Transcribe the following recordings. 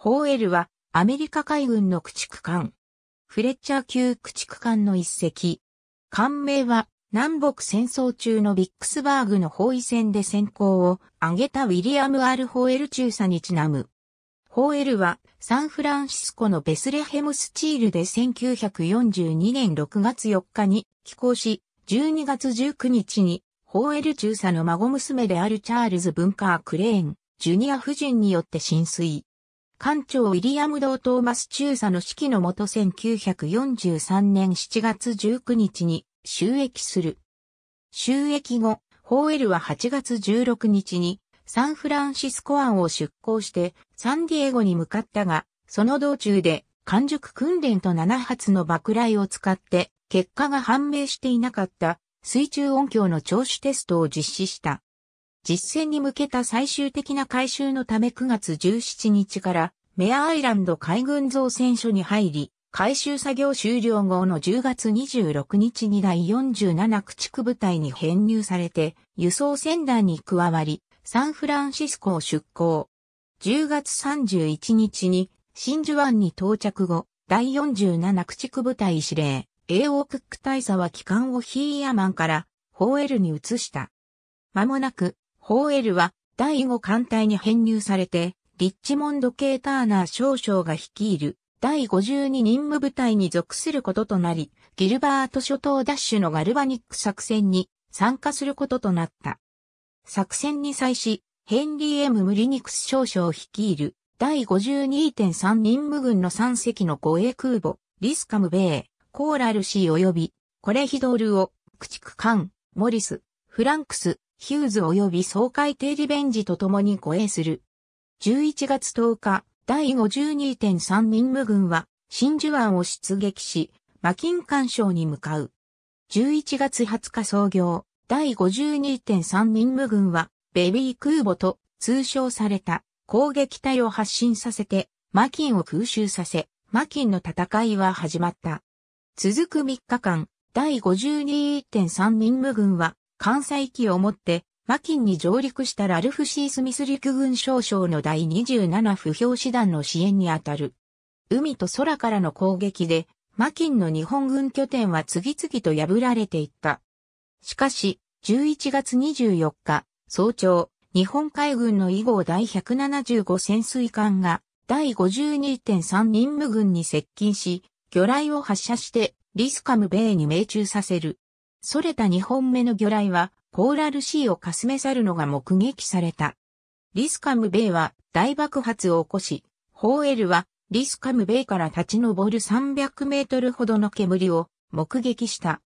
ホーエルはアメリカ海軍の駆逐艦。フレッチャー級駆逐艦の一隻。艦名は南北戦争中のビックスバーグの包囲戦で戦行を挙げたウィリアム・アル・ホーエル中佐にちなむ。ホーエルはサンフランシスコのベスレヘムスチールで1942年6月4日に寄港し、12月19日にホーエル中佐の孫娘であるチャールズ・ブンカー・クレーン、ジュニア夫人によって浸水。艦長ウィリアム・ドー・トーマス中佐の指揮のもと1943年7月19日に収益する。収益後、ホーエルは8月16日にサンフランシスコ湾を出港してサンディエゴに向かったが、その道中で完熟訓練と7発の爆雷を使って結果が判明していなかった水中音響の聴取テストを実施した。実戦に向けた最終的な回収のため9月17日からメアアイランド海軍造船所に入り、回収作業終了後の10月26日に第47駆逐部隊に編入されて、輸送船団に加わり、サンフランシスコを出港。10月31日に真珠湾に到着後、第47駆逐部隊司令、英王クック大佐は機関をヒーヤマンからホーエルに移した。間もなく、ホーエルは第5艦隊に編入されて、リッチモンド・ケーターナー少将が率いる第52任務部隊に属することとなり、ギルバート諸島ダッシュのガルバニック作戦に参加することとなった。作戦に際し、ヘンリー・エムムリニクス少将率いる第52.3任務軍の3隻の護衛空母、リスカム・ベイ、コーラル・シー及び、コレヒドールを、駆逐艦、モリス、フランクス、ヒューズ及び総海艇リベンジと共に護衛する。11月10日、第52.3任務軍は、真珠湾を出撃し、マキン干渉に向かう。11月20日創業、第52.3任務軍は、ベビー空母と通称された攻撃隊を発進させて、マキンを空襲させ、マキンの戦いは始まった。続く3日間、第52.3任務軍は、関西機をもってマキンに上陸したラルフ・シー・スミス陸軍少将の第27不評師団の支援にあたる。海と空からの攻撃で、マキンの日本軍拠点は次々と破られていった。しかし、11月24日、早朝、日本海軍の以後第175潜水艦が、第52.3任務軍に接近し、魚雷を発射して、リスカム米に命中させる。それた2本目の魚雷は、コーラルシーをかすめ去るのが目撃された。リスカムベイは大爆発を起こし、ホーエルはリスカムベイから立ち上る300メートルほどの煙を目撃した。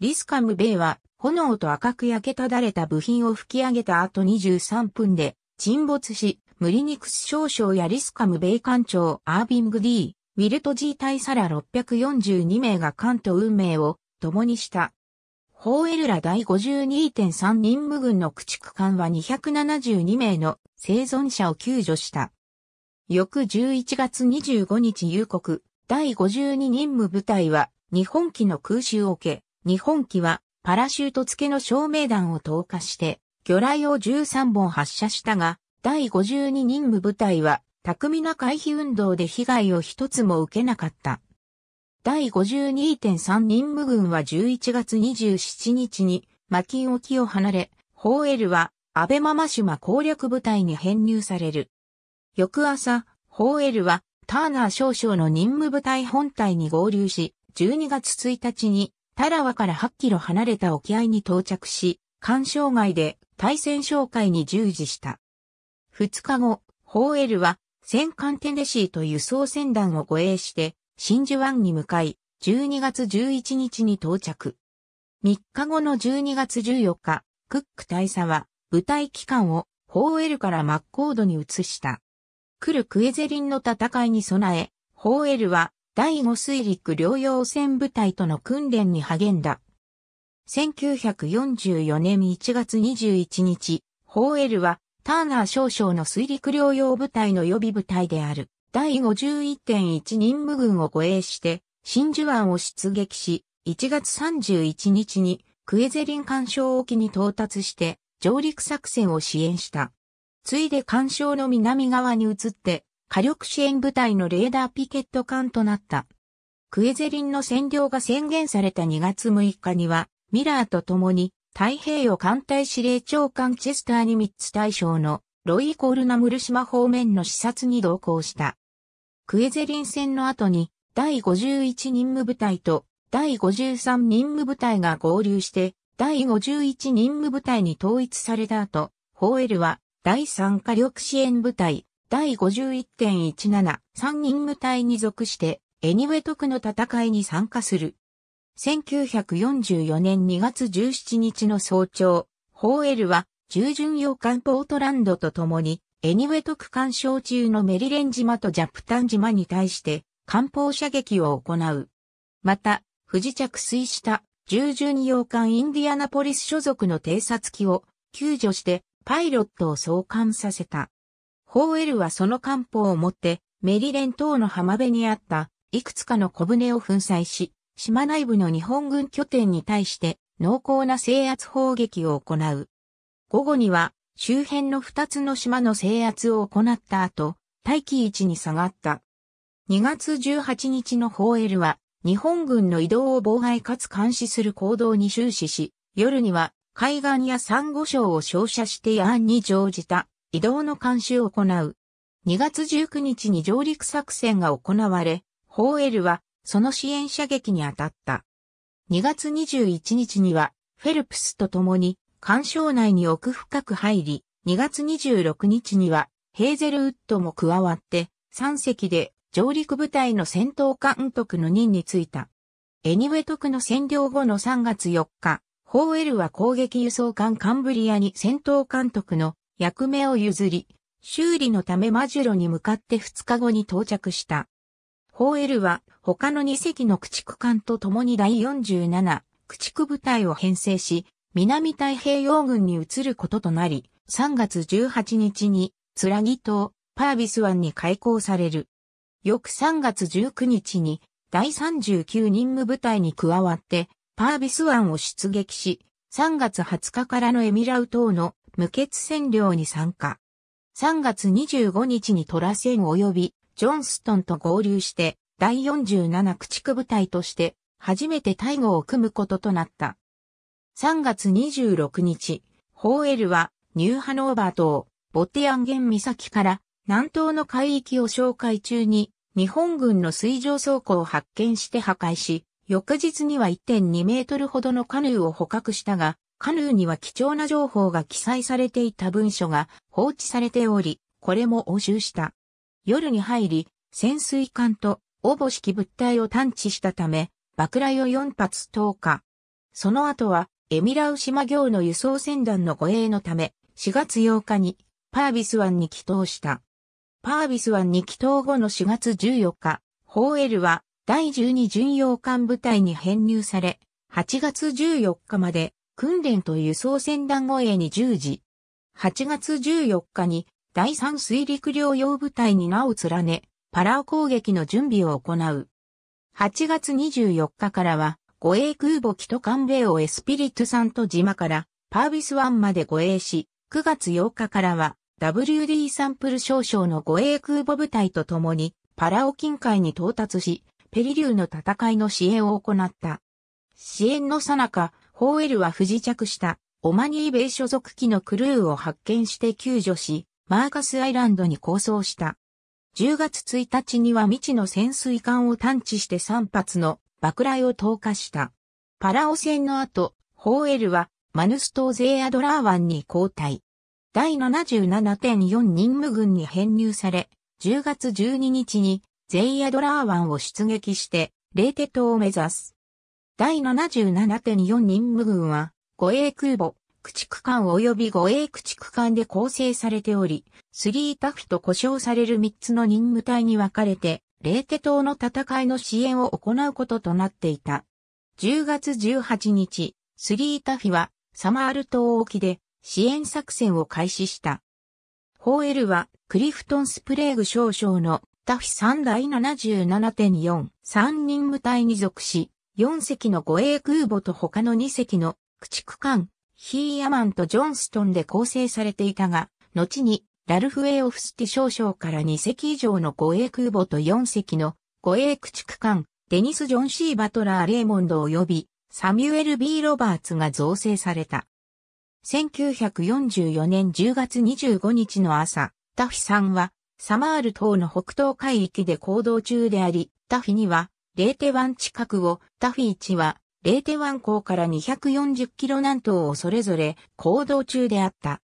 リスカムベイは炎と赤く焼けただれた部品を吹き上げた後23分で沈没し、ムリニクス少将やリスカム米艦長アービング D、ウィルト G 対サラ642名が艦と運命を共にした。ホーエルラ第52.3任務軍の駆逐艦は272名の生存者を救助した。翌11月25日夕刻、第52任務部隊は日本機の空襲を受け、日本機はパラシュート付けの照明弾を投下して、魚雷を13本発射したが、第52任務部隊は巧みな回避運動で被害を一つも受けなかった。第52.3任務軍は11月27日に、マキン沖を離れ、ホーエルは、安倍ママ島攻略部隊に編入される。翌朝、ホーエルは、ターナー少将の任務部隊本隊に合流し、12月1日に、タラワから8キロ離れた沖合に到着し、干渉外で対戦紹介に従事した。2日後、ホーエルは、戦艦テネシーと輸送船団を護衛して、真珠湾に向かい、12月11日に到着。3日後の12月14日、クック大佐は部隊機関をホーエルからマッコードに移した。来るクエゼリンの戦いに備え、ホーエルは第5水陸両用戦部隊との訓練に励んだ。1944年1月21日、ホーエルはターナー少将の水陸両用部隊の予備部隊である。第51.1任務軍を護衛して、真珠湾を出撃し、1月31日にクエゼリン干渉沖に到達して上陸作戦を支援した。ついで干渉の南側に移って火力支援部隊のレーダーピケット艦となった。クエゼリンの占領が宣言された2月6日には、ミラーと共に太平洋艦隊司令長官チェスターに3つ大将のロイ・コールナムル島方面の視察に同行した。クエゼリン戦の後に、第51任務部隊と第53任務部隊が合流して、第51任務部隊に統一された後、ホーエルは第3火力支援部隊、第51.173任務隊に属して、エニウェトクの戦いに参加する。1944年2月17日の早朝、ホーエルは従順洋艦ポートランドと共にエニウェト区間小中のメリレン島とジャプタン島に対して、艦砲射撃を行う。また、不時着水した、従巡洋艦インディアナポリス所属の偵察機を救助してパイロットを送還させた。ホーエルはその艦砲を持ってメリレン島の浜辺にあったいくつかの小舟を粉砕し、島内部の日本軍拠点に対して濃厚な制圧砲撃を行う。午後には周辺の二つの島の制圧を行った後、待機位置に下がった。2月18日のホーエルは、日本軍の移動を妨害かつ監視する行動に終始し、夜には海岸や珊瑚礁を照射して安に乗じた移動の監視を行う。2月19日に上陸作戦が行われ、ホーエルはその支援射撃に当たった。2月21日にはフェルプスと共に干渉内に奥深く入り、2月26日にはヘーゼルウッドも加わって、3隻で上陸部隊の戦闘艦督の任に就いた。エニウェトクの占領後の3月4日、ホーエルは攻撃輸送艦カンブリアに戦闘監督の役目を譲り、修理のためマジュロに向かって2日後に到着した。ホーエルは他の2隻の駆逐艦と共に第47駆逐部隊を編成し、南太平洋軍に移ることとなり、3月18日に、ツラギ島、パービス湾に開港される。翌3月19日に、第39任務部隊に加わって、パービス湾を出撃し、3月20日からのエミラウ島の無血占領に参加。3月25日にトラセン及びジョンストンと合流して第47駆逐部隊として初めて大護を組むこととなった。3月26日、ホーエルはニューハノーバー島、ボテアンゲン岬から南東の海域を紹介中に日本軍の水上倉庫を発見して破壊し、翌日には1.2メートルほどのカヌーを捕獲したが、カヌーには貴重な情報が記載されていた文書が放置されており、これも押収した。夜に入り、潜水艦とおぼしき物体を探知したため、爆雷を4発投下。その後はエミラウ島行の輸送船団の護衛のため、4月8日にパービス湾に帰島した。パービス湾に帰島後の4月14日、ホーエルは第12巡洋艦部隊に編入され、8月14日まで訓練と輸送船団護衛に従事。8月14日に第3水陸両用部隊に名を連ね、パラオ攻撃の準備を行う。8月24日からは護衛空母キトカンレオエスピリトサント島からパービスワンまで護衛し、9月8日からは WD サンプル少々の護衛空母部隊と共にパラオ近海に到達し、ペリリューの戦いの支援を行った。支援のさなか、ホーエルは不時着したオマニーベイ所属機のクルーを発見して救助し、マーカスアイランドに構想した。10月1日には未知の潜水艦を探知して3発の爆雷を投下した。パラオ戦の後、ホーエルはマヌス島ゼーアドラー湾に交代。第77.4任務軍に編入され、10月12日にゼイアドラー湾を出撃して、レーテ島を目指す。第77.4任務軍は、護衛空母、駆逐艦及び護衛駆逐艦で構成されており、スリータフと呼称される3つの任務隊に分かれて、レーテ島の戦いの支援を行うこととなっていた。10月18日、スリータフィはサマール島沖で支援作戦を開始した。ホーエルはクリフトンスプレーグ少将のタフィ3第77.4、3人部隊に属し、4隻の護衛空母と他の2隻の駆逐艦、ヒーヤマンとジョンストンで構成されていたが、後にラルフ・エオフスティ少将から2隻以上の護衛空母と4隻の護衛駆逐艦、デニス・ジョン・シー・バトラー・レーモンド及び、サミュエル・ B・ ロバーツが造成された。1944年10月25日の朝、タフィさんは、サマール島の北東海域で行動中であり、タフィには、レーテ湾近くを、タフィ1は、レーテ湾港から240キロ南東をそれぞれ行動中であった。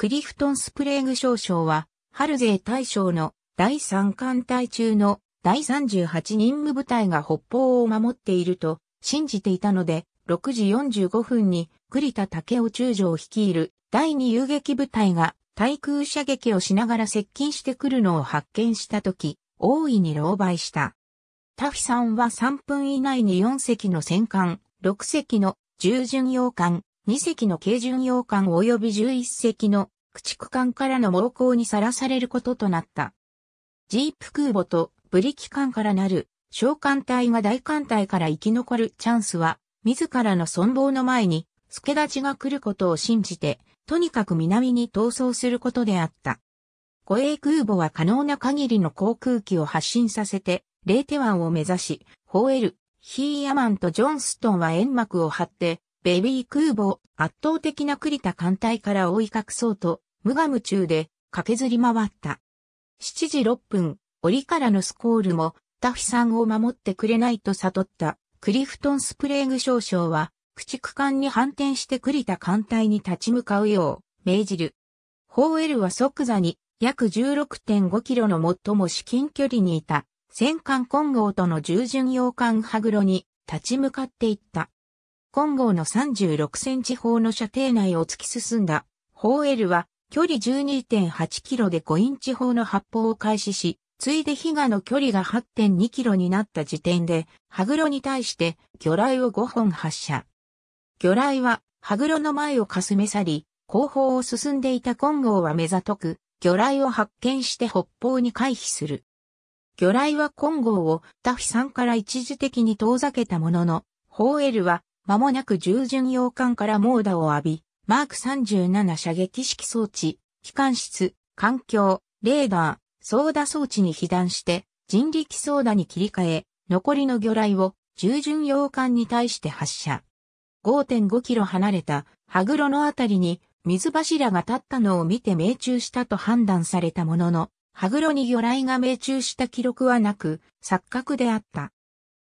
クリフトン・スプレーグ少将は、ハルゼー大将の第三艦隊中の第38任務部隊が北方を守っていると信じていたので、6時45分に栗田武雄中将を率いる第2遊撃部隊が対空射撃をしながら接近してくるのを発見したとき、大いに狼狽した。タフィさんは3分以内に4隻の戦艦、6隻の従巡洋艦、2隻の軽巡洋艦及び11隻の駆逐艦からの猛攻にさらされることとなった。ジープ空母とブリキ艦からなる小艦隊が大艦隊から生き残るチャンスは、自らの存亡の前に、助立ちが来ることを信じて、とにかく南に逃走することであった。護衛空母は可能な限りの航空機を発進させて、レーテ湾を目指し、ホーエル、ヒーヤマンとジョンストンは煙幕を張って、ベビー空母、圧倒的な栗田艦隊から追い隠そうと、無我夢中で駆けずり回った。7時6分、折からのスコールも、ダフィさんを守ってくれないと悟ったクリフトン・スプレーグ少将は、駆逐艦に反転して栗田艦隊に立ち向かうよう命じる。ホーエルは即座に約16.5キロの最も至近距離にいた戦艦金剛との従順洋艦ハグロに立ち向かっていった。金剛の36センチ砲の射程内を突き進んだ、砲 L は距離12.8キロで5インチ砲の発砲を開始し、ついで被害の距離が8.2キロになった時点で、ハグロに対して魚雷を5本発射。魚雷は、ハグロの前をかすめ去り、後方を進んでいた金剛は目ざとく、魚雷を発見して北方に回避する。魚雷は金剛をタフィさんから一時的に遠ざけたものの、ホーエルは間もなく従巡洋艦から猛打を浴び、マーク37射撃式装置、機関室、環境、レーダー、操舵装置に被弾して、人力操舵に切り替え、残りの魚雷を従巡洋艦に対して発射。5.5キロ離れたハグロのあたりに水柱が立ったのを見て命中したと判断されたものの、ハグロに魚雷が命中した記録はなく、錯覚であった。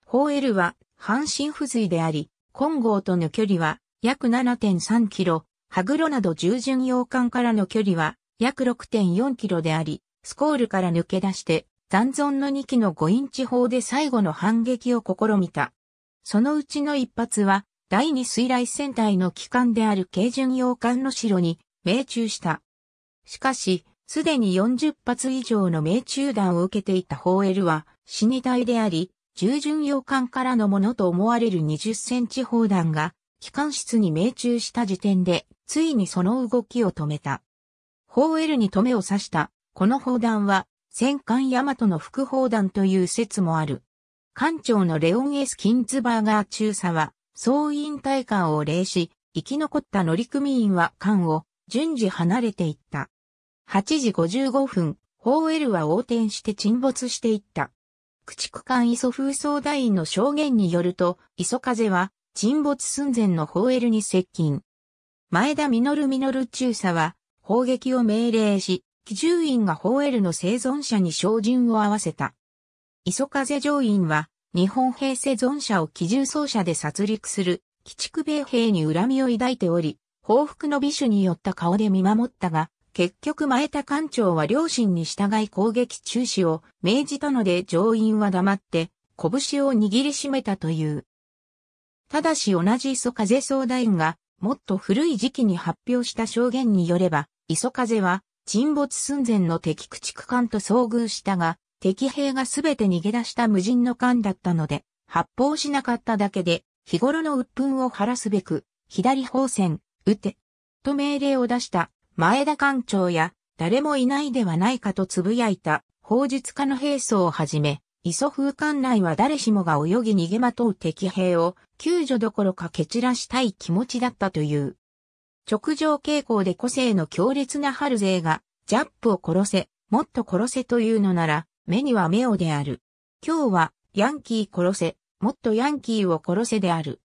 ホーエルは半身不随であり、金剛との距離は約7.3キロ、グロなど従順洋艦からの距離は約6.4キロであり、スコールから抜け出して残存の2機の5インチ砲で最後の反撃を試みた。そのうちの一発は第二水雷戦隊の機関である軽巡洋艦の城に命中した。しかし、すでに40発以上の命中弾を受けていたホーエルは死に体であり、従順洋艦からのものと思われる20センチ砲弾が、機関室に命中した時点で、ついにその動きを止めた。砲 L に止めを刺した、この砲弾は、戦艦ヤマトの副砲弾という説もある。艦長のレオン・エス・キンツバーガー中佐は、総員体艦を礼し、生き残った乗組員は艦を順次離れていった。8時55分、砲 L は横転して沈没していった。駆逐艦磯風総大員の証言によると、磯風は沈没寸前のホエルに接近。前田実実中佐は砲撃を命令し、機銃員がホエルの生存者に照準を合わせた。磯風上院は日本兵生存者を機銃奏者で殺戮する鬼畜米兵に恨みを抱いており、報復の美酒によった顔で見守ったが、結局前田艦長は両親に従い攻撃中止を命じたので乗員は黙って拳を握りしめたという。ただし同じ磯風総大員がもっと古い時期に発表した証言によれば、磯風は沈没寸前の敵駆逐艦と遭遇したが、敵兵がすべて逃げ出した無人の艦だったので、発砲しなかっただけで、日頃の鬱憤を晴らすべく、左方線、撃て、と命令を出した前田館長や、誰もいないではないかと呟いた、法術家の兵装をはじめ、磯風館内は誰しもが泳ぎ逃げまとう敵兵を救助どころか蹴散らしたい気持ちだったという。直上傾向で個性の強烈な春勢が、ジャップを殺せ、もっと殺せというのなら、目には目をである。今日は、ヤンキー殺せ、もっとヤンキーを殺せである。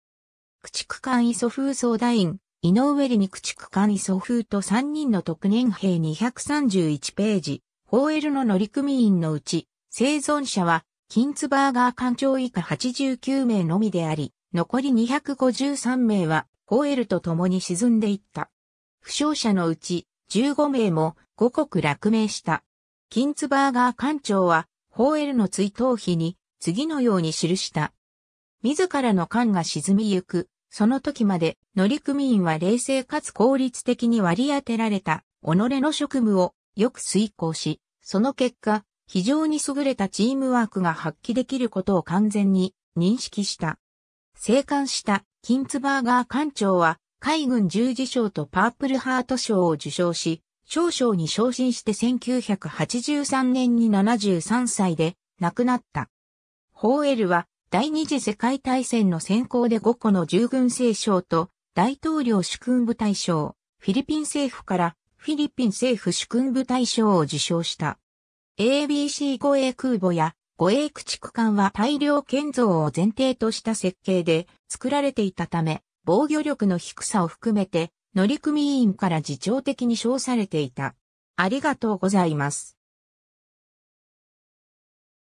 駆逐艦磯風総大員、井上理肉地区間位祖風と3人の特年兵231ページ、ーエルの乗組員のうち、生存者は、キンツバーガー艦長以下89名のみであり、残り253名は、ーエルと共に沈んでいった。負傷者のうち、15名も、五国落命した。キンツバーガー艦長は、ーエルの追悼碑に、次のように記した。自らの艦が沈みゆく、その時まで乗組員は冷静かつ効率的に割り当てられた己の職務をよく遂行し、その結果、非常に優れたチームワークが発揮できることを完全に認識した。生還したキンツバーガー艦長は海軍十字章とパープルハート賞を受賞し、少将に昇進して1983年に73歳で亡くなった。ホーエルは第二次世界大戦の先行で5個の従軍聖省と大統領主君部大賞、フィリピン政府からフィリピン政府主君部大賞を受賞した。ABC 護衛空母や護衛駆逐艦は大量建造を前提とした設計で作られていたため、防御力の低さを含めて乗組員から自重的に称されていた。ありがとうございます。